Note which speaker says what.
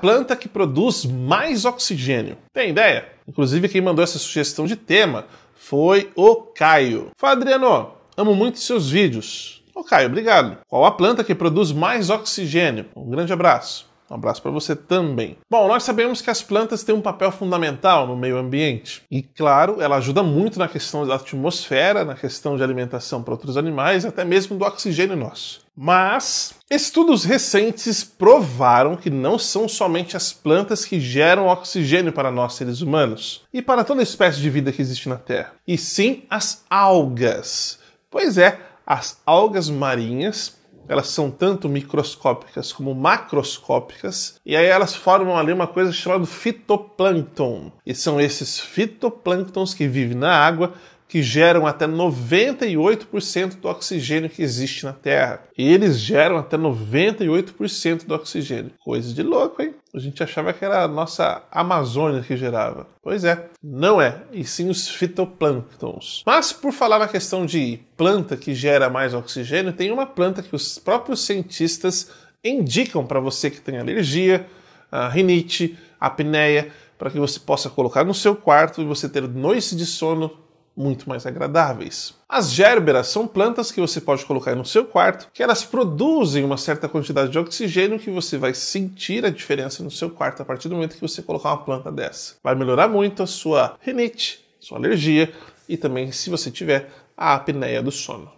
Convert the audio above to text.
Speaker 1: planta que produz mais oxigênio? Tem ideia? Inclusive, quem mandou essa sugestão de tema foi o Caio. Fala, Adriano, amo muito seus vídeos. Ô Caio, obrigado. Qual a planta que produz mais oxigênio? Um grande abraço. Um abraço para você também. Bom, nós sabemos que as plantas têm um papel fundamental no meio ambiente. E claro, ela ajuda muito na questão da atmosfera, na questão de alimentação para outros animais, até mesmo do oxigênio nosso. Mas estudos recentes provaram que não são somente as plantas que geram oxigênio para nós seres humanos e para toda espécie de vida que existe na Terra, e sim as algas. Pois é, as algas marinhas elas são tanto microscópicas como macroscópicas, e aí elas formam ali uma coisa chamada fitoplâncton. E são esses fitoplânctons que vivem na água que geram até 98% do oxigênio que existe na Terra. E eles geram até 98% do oxigênio. Coisa de louco, hein? a gente achava que era a nossa Amazônia que gerava. Pois é, não é, e sim os fitoplânctons. Mas por falar na questão de planta que gera mais oxigênio, tem uma planta que os próprios cientistas indicam para você que tem alergia, rinite, apneia, para que você possa colocar no seu quarto e você ter noites de sono muito mais agradáveis. As gerberas são plantas que você pode colocar no seu quarto, que elas produzem uma certa quantidade de oxigênio que você vai sentir a diferença no seu quarto a partir do momento que você colocar uma planta dessa. Vai melhorar muito a sua rinite, sua alergia e também, se você tiver, a apneia do sono.